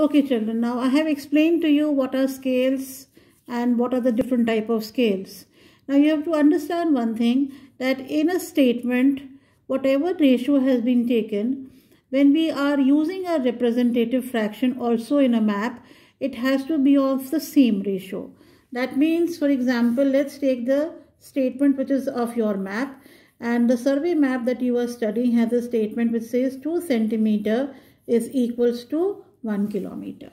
Okay children, now I have explained to you what are scales and what are the different type of scales. Now you have to understand one thing that in a statement, whatever ratio has been taken, when we are using a representative fraction also in a map, it has to be of the same ratio. That means, for example, let's take the statement which is of your map and the survey map that you are studying has a statement which says 2 centimeter is equals to 1 kilometer.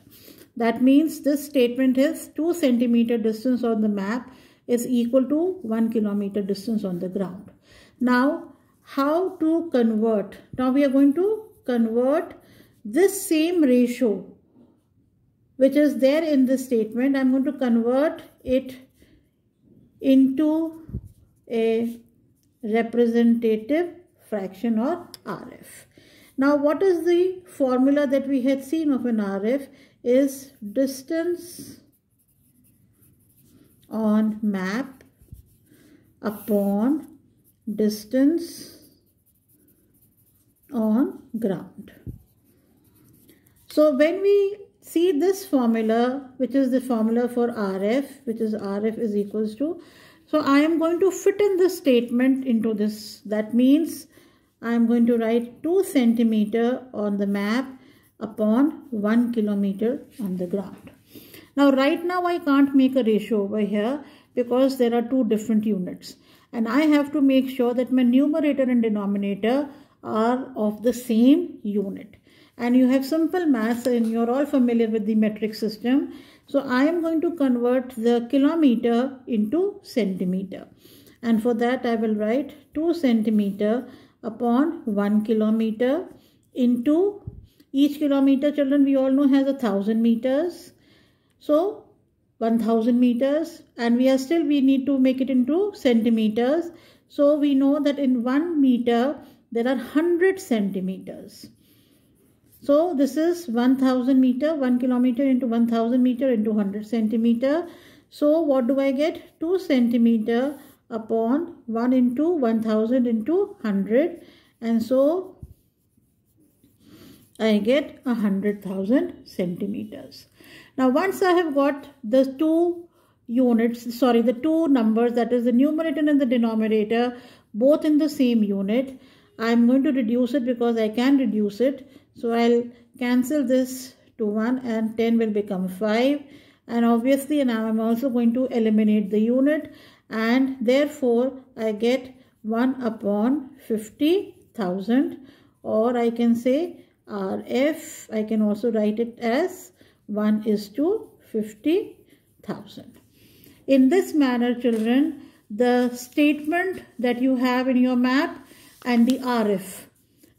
That means this statement is 2 centimeter distance on the map is equal to 1 kilometer distance on the ground. Now, how to convert? Now, we are going to convert this same ratio which is there in the statement. I'm going to convert it into a representative fraction or RF. Now what is the formula that we had seen of an RF is distance on map upon distance on ground. So when we see this formula which is the formula for RF which is RF is equals to so I am going to fit in this statement into this that means I am going to write 2 centimeter on the map upon 1 kilometer on the ground. Now right now I can't make a ratio over here because there are two different units and I have to make sure that my numerator and denominator are of the same unit. And you have simple maths and you're all familiar with the metric system. So I am going to convert the kilometer into centimeter. And for that I will write 2 centimeter upon 1 kilometer into each kilometer children we all know has a thousand meters so 1000 meters and we are still we need to make it into centimeters so we know that in 1 meter there are 100 centimeters so this is 1000 meter 1 kilometer into 1000 meter into 100 centimeter so what do I get 2 centimeter upon 1 into 1000 into 100 and so I get 100,000 centimeters. Now once I have got the two units, sorry the two numbers that is the numerator and the denominator both in the same unit, I am going to reduce it because I can reduce it. So I'll cancel this to 1 and 10 will become 5 and obviously now I'm also going to eliminate the unit and therefore I get 1 upon 50,000 or I can say RF, I can also write it as 1 is to 50,000. In this manner children, the statement that you have in your map and the RF,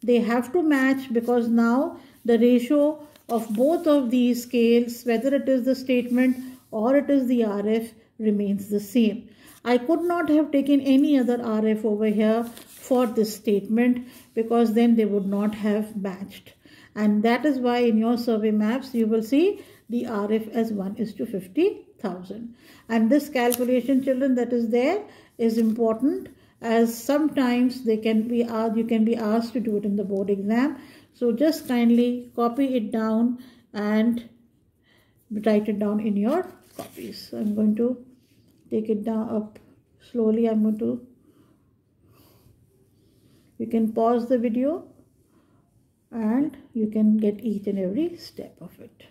they have to match because now the ratio of both of these scales, whether it is the statement or it is the RF, remains the same. I could not have taken any other RF over here for this statement because then they would not have matched. And that is why in your survey maps you will see the RF as 1 is to 50,000. And this calculation children that is there is important as sometimes they can be asked, you can be asked to do it in the board exam. So just kindly copy it down and write it down in your copies. I'm going to take it down up slowly. I'm going to, you can pause the video and you can get each and every step of it.